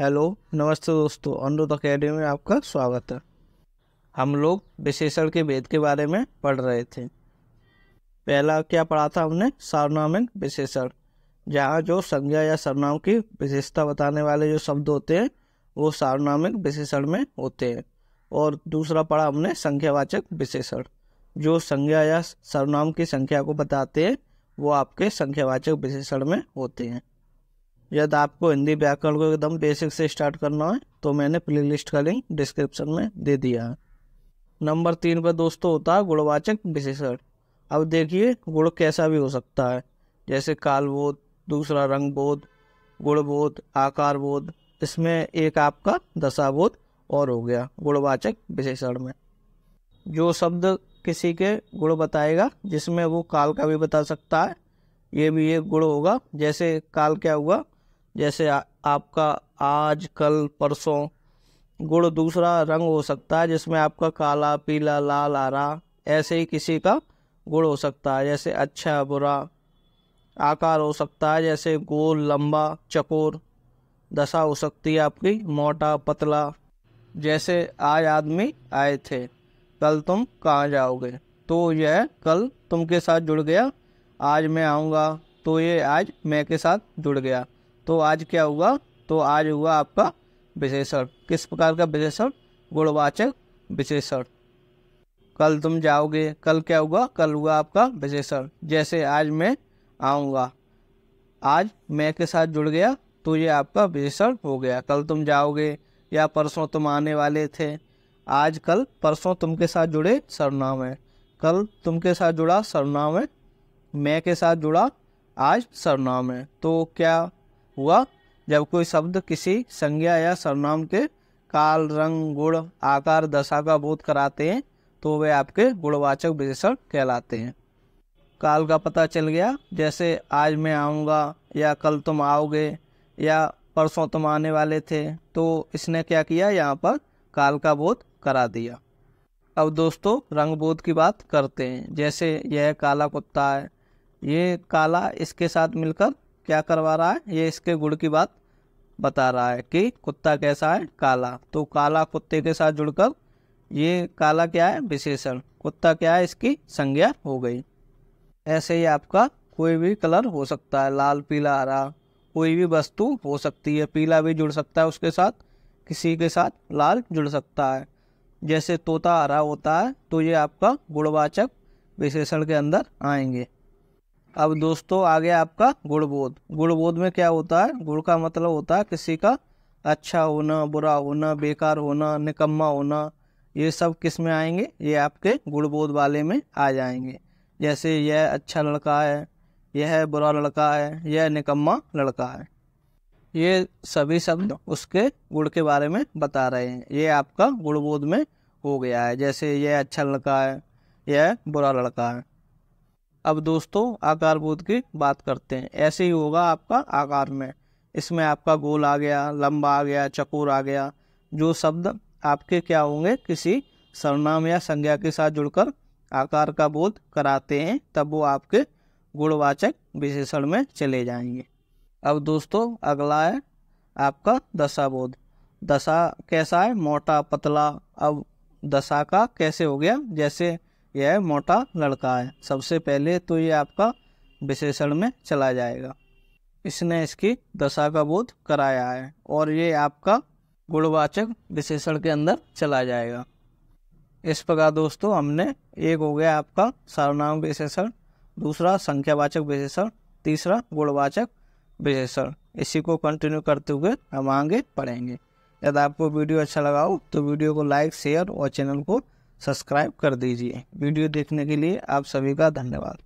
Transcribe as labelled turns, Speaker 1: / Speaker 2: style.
Speaker 1: hello नमस्ते दोस्तों अनुरुद्ध academy में आपका स्वागत है हम लोग विशेषण के भेद के बारे में पढ़ रहे थे पहला क्या पढ़ा था हमने सार्वनामिक विशेषण जहाँ जो संज्ञा या सर्वनाम की विशेषता बताने वाले जो शब्द होते हैं वो सार्वनामिक विशेषण में होते हैं और दूसरा पढ़ा हमने संख्यावाचक विशेषण जो संज्ञा या सर्वनाम की संख्या को बताते हैं वो आपके संख्यावाचक विशेषण में होते हैं यदि आपको हिंदी व्याकरण को एकदम बेसिक से स्टार्ट करना है तो मैंने प्ले का लिंक डिस्क्रिप्शन में दे दिया है नंबर तीन पर दोस्तों होता है गुणवाचक विशेषण अब देखिए गुण कैसा भी हो सकता है जैसे कालबोध दूसरा रंगबोध गुणबोध आकार बोध इसमें एक आपका दशाबोध और हो गया गुणवाचक विशेषण में जो शब्द किसी के गुण बताएगा जिसमें वो काल का भी बता सकता है ये भी एक गुण होगा जैसे काल क्या हुआ जैसे आ, आपका आज कल परसों गुड़ दूसरा रंग हो सकता है जिसमें आपका काला पीला लाल हरा ऐसे ही किसी का गुड़ हो सकता है जैसे अच्छा बुरा आकार हो सकता है जैसे गोल लंबा चकोर दशा हो सकती है आपकी मोटा पतला जैसे आज आदमी आए थे कल तुम कहाँ जाओगे तो यह कल तुम के साथ जुड़ गया आज मैं आऊँगा तो ये आज मैं के साथ जुड़ गया तो आज क्या हुआ तो आज हुआ आपका विशेषण किस प्रकार का विशेषण गुणवाचक विशेषण कल तुम जाओगे कल क्या हुआ कल हुआ आपका विशेषण जैसे आज मैं आऊँगा आज मैं के साथ जुड़ गया तो ये आपका विशेषण हो गया कल तुम जाओगे या परसों तुम आने वाले थे आज कल परसों तुम के साथ जुड़े सर्वनाम है कल तुम के साथ जुड़ा सर्वनाम है मैं के साथ जुड़ा आज सर्वनाम है तो क्या हुआ जब कोई शब्द किसी संज्ञा या सर्वनाम के काल रंग गुण आकार दशा का बोध कराते हैं तो वे आपके गुणवाचक विशेषण कहलाते हैं काल का पता चल गया जैसे आज मैं आऊँगा या कल तुम आओगे या परसों तुम आने वाले थे तो इसने क्या किया यहाँ पर काल का बोध करा दिया अब दोस्तों रंग बोध की बात करते हैं जैसे यह काला कुत्ता है ये काला इसके साथ मिलकर क्या करवा रहा है ये इसके गुड़ की बात बता रहा है कि कुत्ता कैसा है काला तो काला कुत्ते के साथ जुड़कर ये काला क्या है विशेषण कुत्ता क्या है इसकी संज्ञा हो गई ऐसे ही आपका कोई भी कलर हो सकता है लाल पीला हरा कोई भी वस्तु हो सकती है पीला भी जुड़ सकता है उसके साथ किसी के साथ लाल जुड़ सकता है जैसे तोता हरा होता है तो ये आपका गुणवाचक विशेषण के अंदर आएंगे अब दोस्तों आ गया आपका गुड़बोध गुड़बोध में क्या होता है गुड़ का मतलब होता है किसी का अच्छा होना बुरा होना बेकार होना निकम्मा होना ये सब किस में आएंगे ये आपके गुड़बोध वाले में आ जाएंगे जैसे यह अच्छा लड़का है यह बुरा लड़का है यह निकम्मा लड़का है ये सभी शब्द उसके गुड़ के बारे में बता रहे हैं ये आपका गुड़बोध में हो गया है जैसे यह अच्छा लड़का है यह बुरा लड़का है अब दोस्तों आकार बोध की बात करते हैं ऐसे ही होगा आपका आकार में इसमें आपका गोल आ गया लंबा आ गया चकोर आ गया जो शब्द आपके क्या होंगे किसी सरनाम या संज्ञा के साथ जुड़कर आकार का बोध कराते हैं तब वो आपके गुणवाचक विशेषण में चले जाएंगे अब दोस्तों अगला है आपका दशा बोध दशा कैसा है मोटा पतला अब दशा का कैसे हो गया जैसे यह मोटा लड़का है सबसे पहले तो ये आपका विशेषण में चला जाएगा इसने इसकी दशा का बोध कराया है और ये आपका गुणवाचक विशेषण के अंदर चला जाएगा इस प्रकार दोस्तों हमने एक हो गया आपका सर्वनाम विशेषण दूसरा संख्यावाचक विशेषण तीसरा गुणवाचक विशेषण इसी को कंटिन्यू करते हुए हम आगे पढ़ेंगे यदि आपको वीडियो अच्छा लगा हो तो वीडियो को लाइक शेयर और चैनल को सब्सक्राइब कर दीजिए वीडियो देखने के लिए आप सभी का धन्यवाद